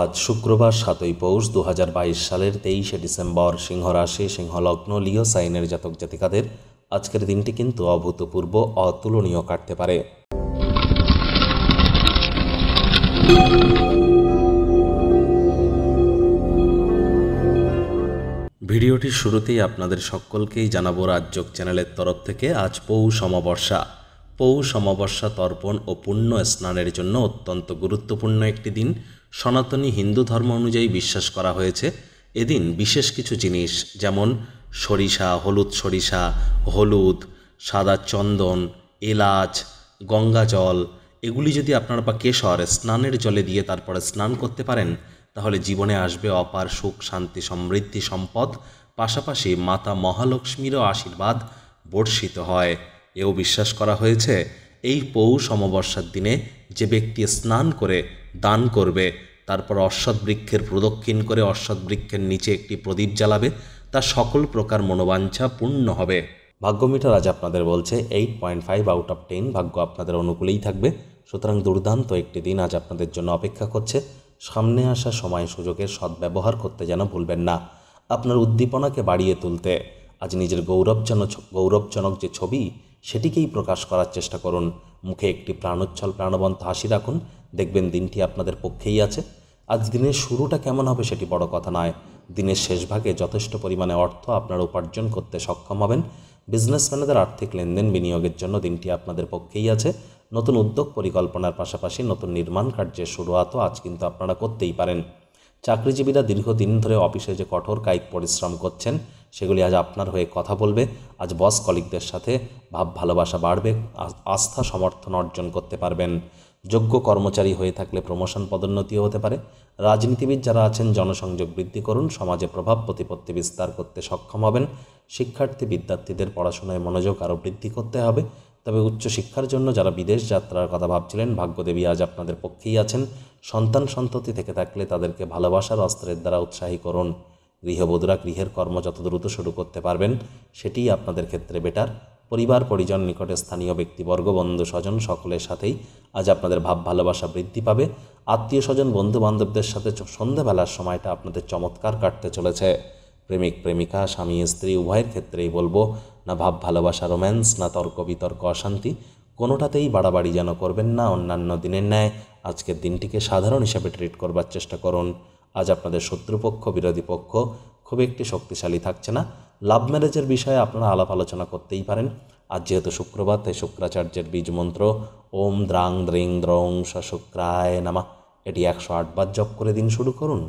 আজ শুক্রবার সাতই পৌষ দু সালের তেইশে ডিসেম্বর সিংহরাশি সিংহলগ্ন লিও সাইনের জাতক জাতিকাদের আজকের দিনটি কিন্তু অভূতপূর্ব অতুলনীয় কাটতে পারে ভিডিওটির শুরুতেই আপনাদের সকলকেই জানাবো রাজ্যক চ্যানেলের তরফ থেকে আজ পৌষ অমাবস্যা পৌষ অমাবস্যা তর্পণ ও পুণ্য স্নানের জন্য অত্যন্ত গুরুত্বপূর্ণ একটি দিন সনাতনী হিন্দু ধর্ম অনুযায়ী বিশ্বাস করা হয়েছে এদিন বিশেষ কিছু জিনিস যেমন সরিষা হলুদ সরিষা হলুদ সাদা চন্দন এলাচ গঙ্গা জল এগুলি যদি আপনারা বা কেশর স্নানের জলে দিয়ে তারপরে স্নান করতে পারেন তাহলে জীবনে আসবে অপার সুখ শান্তি সমৃদ্ধি সম্পদ পাশাপাশি মাতা মহালক্ষ্মীরও আশীর্বাদ বর্ষিত হয় এও বিশ্বাস করা হয়েছে এই পৌষ অমাবস্যার দিনে যে ব্যক্তি স্নান করে দান করবে তারপর অশ্বৎ বৃক্ষের প্রদক্ষিণ করে অশ্বৎ বৃক্ষের নিচে একটি প্রদীপ জ্বালাবে তার সকল প্রকার মনোবাঞ্ছা পূর্ণ হবে ভাগ্যমিটার আজ আপনাদের বলছে eight point five out of ten ভাগ্য আপনাদের অনুকূলেই থাকবে সুতরাং দুর্দান্ত একটি দিন আজ আপনাদের জন্য অপেক্ষা করছে সামনে আসা সময় সুযোগের সদ্ব্যবহার করতে যেন ভুলবেন না আপনার উদ্দীপনাকে বাড়িয়ে তুলতে আজ নিজের গৌরবজনক গৌরবজনক যে ছবি সেটিকেই প্রকাশ করার চেষ্টা করুন মুখে একটি প্রাণোচ্ছল প্রাণবন্ত হাসি রাখুন দেখবেন দিনটি আপনাদের পক্ষেই আছে আজ দিনের শুরুটা কেমন হবে সেটি বড় কথা নয় দিনের শেষ ভাগে যথেষ্ট পরিমাণে অর্থ আপনারা উপার্জন করতে সক্ষম হবেন বিজনেসম্যানদের আর্থিক লেনদেন বিনিয়োগের জন্য দিনটি আপনাদের পক্ষেই আছে নতুন উদ্যোগ পরিকল্পনার পাশাপাশি নতুন নির্মাণ কার্যের শুরুয়াতও আজ কিন্তু আপনারা করতেই পারেন চাকরিজীবীরা দীর্ঘদিন ধরে অফিসে যে কঠোর কায়িক পরিশ্রম করছেন সেগুলি আজ আপনার হয়ে কথা বলবে আজ বস কলিকদের সাথে ভাব ভালোবাসা বাড়বে আস্থা সমর্থন অর্জন করতে পারবেন যোগ্য কর্মচারী হয়ে থাকলে প্রমোশন পদোন্নতিও হতে পারে রাজনীতিবিদ যারা আছেন জনসংযোগ বৃদ্ধি করুন সমাজে প্রভাব প্রতিপত্তি বিস্তার করতে সক্ষম হবেন শিক্ষার্থী বিদ্যার্থীদের পড়াশোনায় মনোযোগ আরও বৃদ্ধি করতে হবে তবে উচ্চশিক্ষার জন্য যারা বিদেশ যাত্রার কথা ভাবছিলেন ভাগ্যদেবী আজ আপনাদের পক্ষেই আছেন সন্তান সন্ততি থেকে থাকলে তাদেরকে ভালোবাসার অস্ত্রের দ্বারা উৎসাহী করুন গৃহবধূরা গৃহের কর্ম যত দ্রুত শুরু করতে পারবেন সেটিই আপনাদের ক্ষেত্রে বেটার পরিবার পরিজন নিকটে স্থানীয় ব্যক্তিবর্গ বন্ধু স্বজন সকলের সাথেই আজ আপনাদের ভাব ভালোবাসা বৃদ্ধি পাবে আত্মীয় স্বজন বন্ধু বান্ধবদের সাথে সন্ধেবেলার সময়টা আপনাদের চমৎকার কাটতে চলেছে প্রেমিক প্রেমিকা স্বামী স্ত্রী উভয়ের ক্ষেত্রেই বলবো না ভাব ভালোবাসা রোম্যান্স না তর্ক বিতর্ক অশান্তি কোনোটাতেই বাড়াবাড়ি যেন করবেন না অন্যান্য দিনের ন্যায় আজকের দিনটিকে সাধারণ হিসাবে ট্রিট করবার চেষ্টা করুন আজ আপনাদের শত্রুপক্ষ বিরোধী পক্ষ খুব একটি শক্তিশালী থাকছে না লাভ ম্যারেজের বিষয়ে আপনারা আলাপ আলোচনা করতেই পারেন আজ যেহেতু শুক্রবার তাই শুক্রাচার্যের বীজ মন্ত্র ওম দ্রাং দ্রিং দ্রং শুক্রায় নামা এটি একশো আটবার জপ করে দিন শুরু করুন